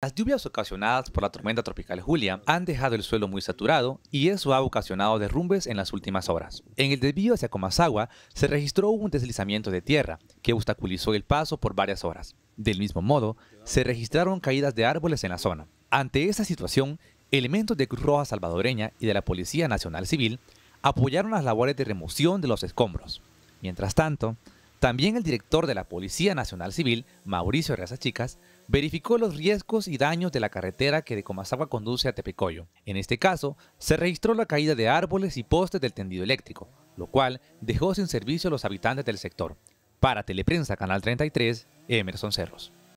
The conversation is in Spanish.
Las lluvias ocasionadas por la tormenta tropical Julia han dejado el suelo muy saturado y eso ha ocasionado derrumbes en las últimas horas. En el desvío hacia Comasagua se registró un deslizamiento de tierra que obstaculizó el paso por varias horas. Del mismo modo, se registraron caídas de árboles en la zona. Ante esta situación, elementos de Cruz Roja Salvadoreña y de la Policía Nacional Civil apoyaron las labores de remoción de los escombros. Mientras tanto, también el director de la Policía Nacional Civil, Mauricio Reza Chicas, verificó los riesgos y daños de la carretera que de Comasagua conduce a Tepecoyo. En este caso, se registró la caída de árboles y postes del tendido eléctrico, lo cual dejó sin servicio a los habitantes del sector. Para Teleprensa Canal 33, Emerson Cerros.